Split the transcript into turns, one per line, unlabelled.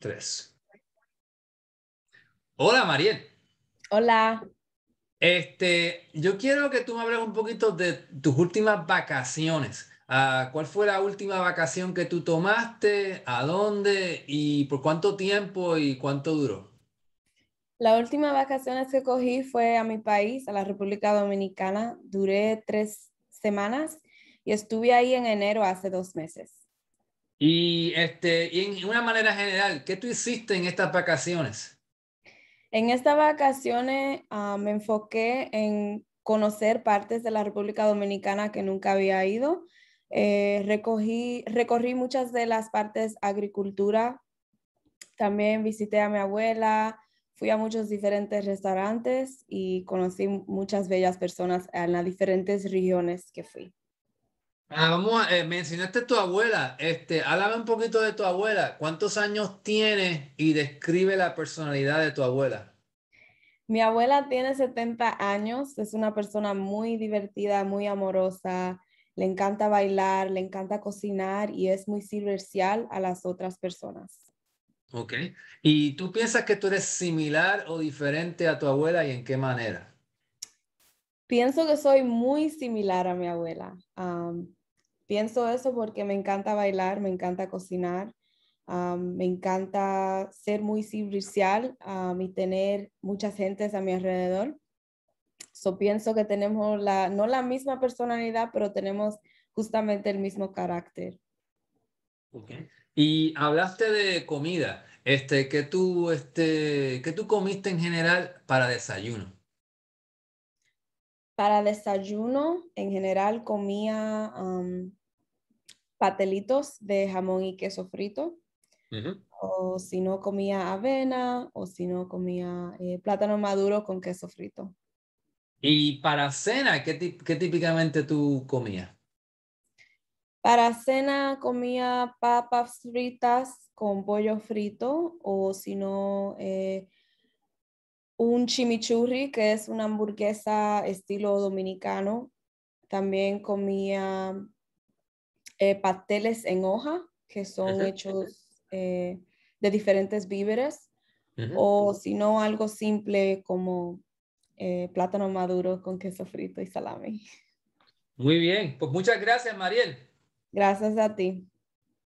Tres. Hola, Mariel. Hola. Este, yo quiero que tú me hables un poquito de tus últimas vacaciones. Ah, ¿Cuál fue la última vacación que tú tomaste? ¿A dónde? ¿Y por cuánto tiempo y cuánto duró?
La última vacaciones que cogí fue a mi país, a la República Dominicana. Duré tres semanas y estuve ahí en enero hace dos meses.
Y, este, y en una manera general, ¿qué tú hiciste en estas vacaciones?
En estas vacaciones ah, me enfoqué en conocer partes de la República Dominicana que nunca había ido. Eh, recogí, recorrí muchas de las partes agricultura. También visité a mi abuela, fui a muchos diferentes restaurantes y conocí muchas bellas personas en las diferentes regiones que fui.
Ah, vamos a, eh, mencionaste tu abuela. Este, háblame un poquito de tu abuela. ¿Cuántos años tiene y describe la personalidad de tu abuela?
Mi abuela tiene 70 años, es una persona muy divertida, muy amorosa, le encanta bailar, le encanta cocinar y es muy servicial a las otras personas.
Ok. ¿Y tú piensas que tú eres similar o diferente a tu abuela y en qué manera?
Pienso que soy muy similar a mi abuela pienso eso porque me encanta bailar, me encanta cocinar, me encanta ser muy servicial a y tener muchas gentes a mi alrededor. So pienso que tenemos la, no la misma personalidad, pero tenemos justamente el mismo carácter.
Okay. Y hablaste de comida. Este, ¿qué, tú, este, tú comiste en general para desayuno?
Para desayuno, en general comía patelitos de jamón y queso frito. O si no comía avena, o si no comía eh, plátano maduro con queso frito.
¿Y para cena, qué, típicamente tú comías?
Para cena comía papas fritas con pollo frito o si no eh, un chimichurri, que es una hamburguesa estilo dominicano. También comía eh, pasteles en hoja, que son hechos eh, de diferentes víveres, o si no, algo simple como eh, plátano maduro con queso frito y salami.
Muy bien, pues muchas gracias, Mariel.
Gracias a ti.